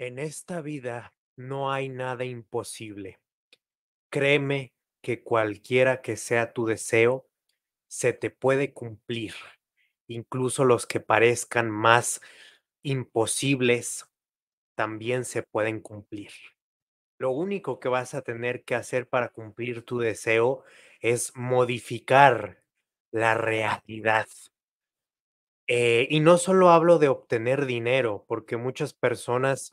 En esta vida no hay nada imposible. Créeme que cualquiera que sea tu deseo, se te puede cumplir, incluso los que parezcan más imposibles también se pueden cumplir. Lo único que vas a tener que hacer para cumplir tu deseo es modificar la realidad. Eh, y no solo hablo de obtener dinero, porque muchas personas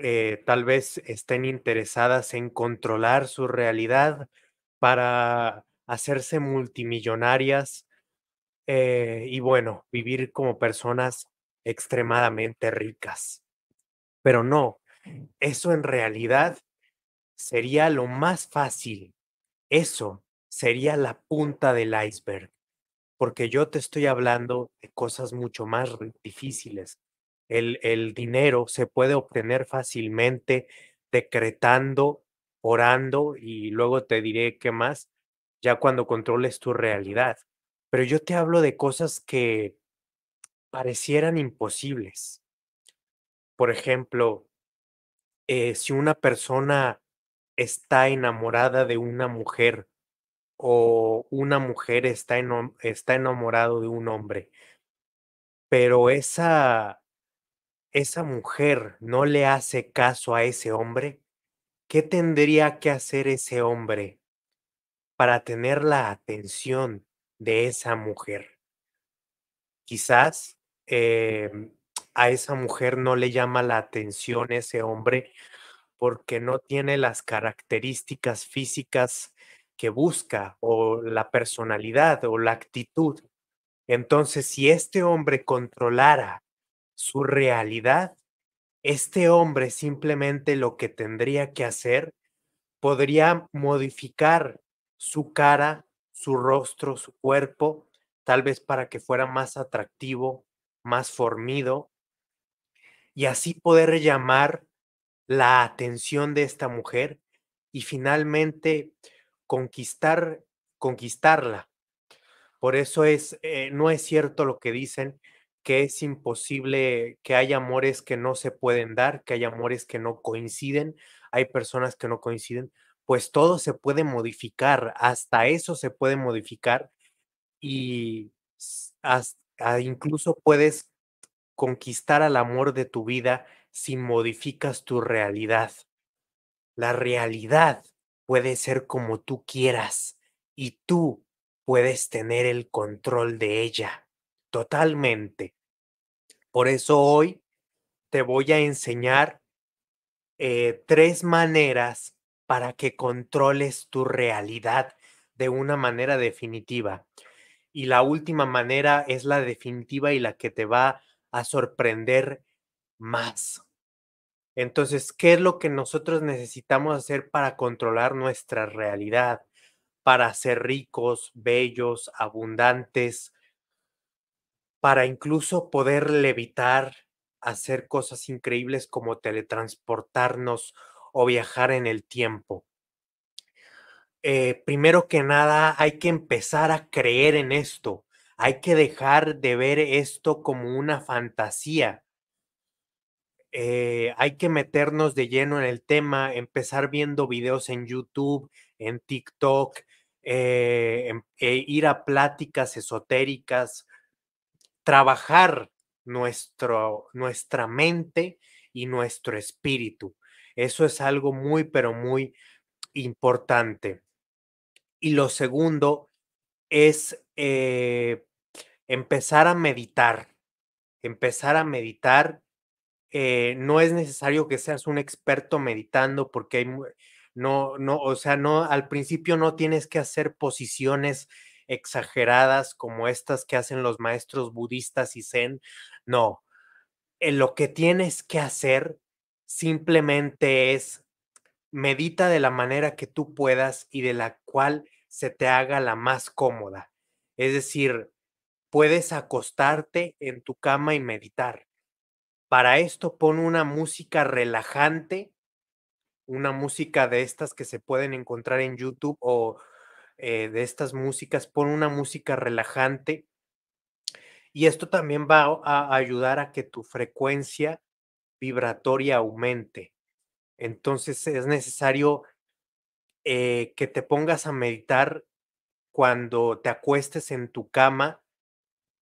eh, tal vez estén interesadas en controlar su realidad para hacerse multimillonarias eh, y bueno, vivir como personas extremadamente ricas. Pero no, eso en realidad sería lo más fácil. Eso sería la punta del iceberg, porque yo te estoy hablando de cosas mucho más difíciles, el, dinero se puede obtener fácilmente decretando, orando y luego te diré qué más, ya cuando controles tu realidad. Pero yo te hablo de cosas que parecieran imposibles. Por ejemplo, eh, si una persona está enamorada de una mujer o una mujer está, enamorada está enamorado de un hombre, pero esa esa mujer no le hace caso a ese hombre, ¿qué tendría que hacer ese hombre para tener la atención de esa mujer? Quizás em, a esa mujer no le llama la atención ese hombre porque no tiene las características físicas que busca o la personalidad o la actitud. Entonces, si este hombre controlara su realidad, este hombre simplemente lo que tendría que hacer podría modificar su cara, su rostro, su cuerpo, tal vez para que fuera más atractivo, más formido, y así poder llamar la atención de esta mujer y finalmente conquistar, conquistarla. Por eso es, eh, no es cierto lo que dicen que es imposible, que hay amores que no se pueden dar, que hay amores que no coinciden, hay personas que no coinciden, pues todo se puede modificar, hasta eso se puede modificar y ah, incluso puedes conquistar al amor de tu vida si modificas tu realidad. La realidad puede ser como tú quieras y tú puedes tener el control de ella totalmente. Por eso hoy te voy a enseñar eh, tres maneras para que controles tu realidad de una manera definitiva. Y la última manera es la definitiva y la que te va a sorprender más. Entonces, ¿qué es lo que nosotros necesitamos hacer para controlar nuestra realidad? Para ser ricos, bellos, abundantes, para incluso poder levitar, hacer cosas increíbles como teletransportarnos o viajar en el tiempo. Eh, primero que nada, hay que empezar a creer en esto. Hay que dejar de ver esto como una fantasía. Eh, hay que meternos de lleno en el tema, empezar viendo videos en YouTube, en TikTok, eh, em, e ir a pláticas esotéricas, trabajar nuestro, nuestra mente y nuestro espíritu. Eso es algo muy, pero muy importante. Y lo segundo es eh, empezar a meditar, empezar a meditar. Eh, no es necesario que seas un experto meditando porque no, no, o sea, no, al principio no tienes que hacer posiciones exageradas como estas que hacen los maestros budistas y zen. No, eh, lo que tienes que hacer simplemente es medita de la manera que tú puedas y de la cual se te haga la más cómoda. Es decir, puedes acostarte en tu cama y meditar. Para esto pon una música relajante, una música de estas que se pueden encontrar en YouTube o eh, de estas músicas, pon una música relajante y esto también va a ayudar a que tu frecuencia vibratoria aumente. Entonces es necesario eh, que te pongas a meditar cuando te acuestes en tu cama,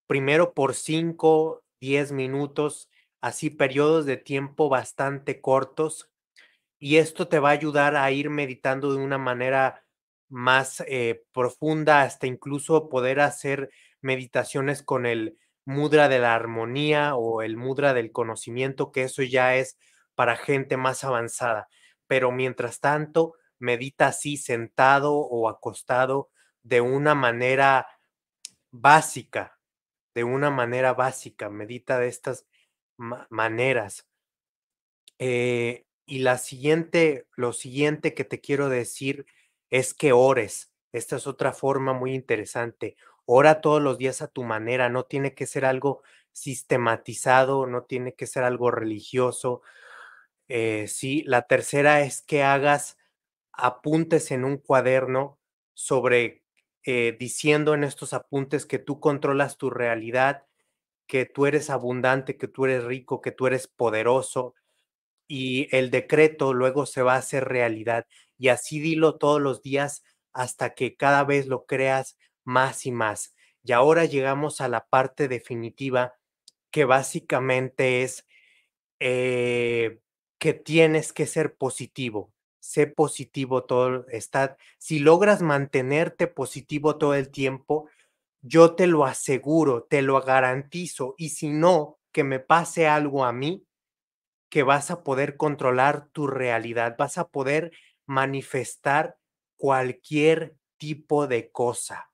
primero por 5, 10 minutos, así periodos de tiempo bastante cortos, y esto te va a ayudar a ir meditando de una manera más eh, profunda, hasta incluso poder hacer meditaciones con el mudra de la armonía o el mudra del conocimiento, que eso ya es para gente más avanzada. Pero mientras tanto, medita así sentado o acostado de una manera básica, de una manera básica, medita de estas maneras. Eh, y la siguiente, lo siguiente que te quiero decir es que ores. Esta es otra forma muy interesante. Ora todos los días a tu manera, no tiene que ser algo sistematizado, no tiene que ser algo religioso. Eh, la tercera es que hagas apuntes en un cuaderno sobre eh, diciendo en estos apuntes que tú controlas tu realidad, que tú eres abundante, que tú eres rico, que tú eres poderoso. Y el decreto luego se va a hacer realidad y así dilo todos los días hasta que cada vez lo creas más y más. Y ahora llegamos a la parte definitiva que básicamente es eh, que tienes que ser positivo. Sé positivo todo, está, si logras mantenerte positivo todo el tiempo, yo te lo aseguro, te lo garantizo. Y si no, que me pase algo a mí, que vas a poder controlar tu realidad, vas a poder manifestar cualquier tipo de cosa.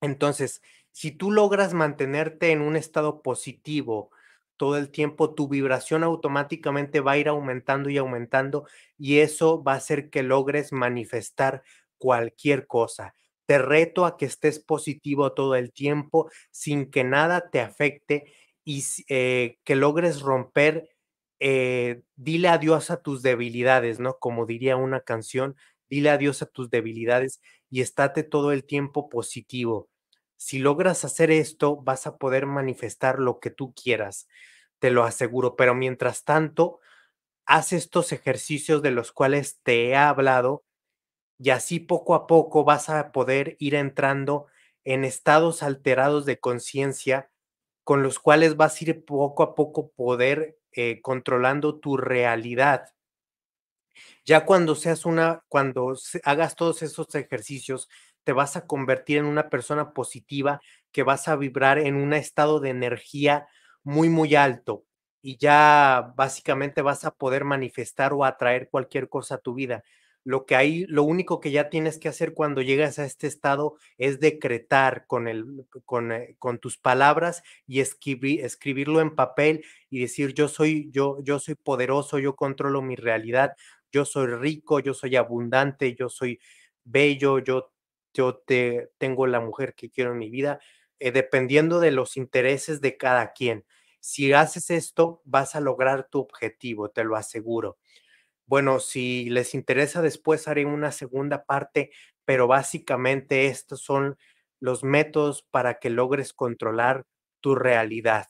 Entonces, si tú logras mantenerte en un estado positivo todo el tiempo, tu vibración automáticamente va a ir aumentando y aumentando y eso va a hacer que logres manifestar cualquier cosa. Te reto a que estés positivo todo el tiempo sin que nada te afecte y eh, que logres romper eh, dile adiós a tus debilidades, ¿no? Como diría una canción, dile adiós a tus debilidades y estate todo el tiempo positivo. Si logras hacer esto, vas a poder manifestar lo que tú quieras, te lo aseguro, pero mientras tanto, haz estos ejercicios de los cuales te he hablado y así poco a poco vas a poder ir entrando en estados alterados de conciencia con los cuales vas a ir poco a poco poder eh, controlando tu realidad. Ya cuando seas una, cuando hagas todos esos ejercicios, te vas a convertir en una persona positiva que vas a vibrar en un estado de energía muy, muy alto y ya básicamente vas a poder manifestar o atraer cualquier cosa a tu vida lo que hay, lo único que ya tienes que hacer cuando llegas a este estado es decretar con, el, con, eh, tus palabras y escribirlo en papel y decir yo soy, yo, yo soy poderoso, yo controlo mi realidad, yo soy rico, yo soy abundante, yo soy bello, yo, yo te, tengo la mujer que quiero en mi vida, eh, dependiendo de los intereses de cada quien. Si haces esto, vas a lograr tu objetivo, te lo aseguro bueno, si les interesa después haré una segunda parte, pero básicamente estos son los métodos para que logres controlar tu realidad.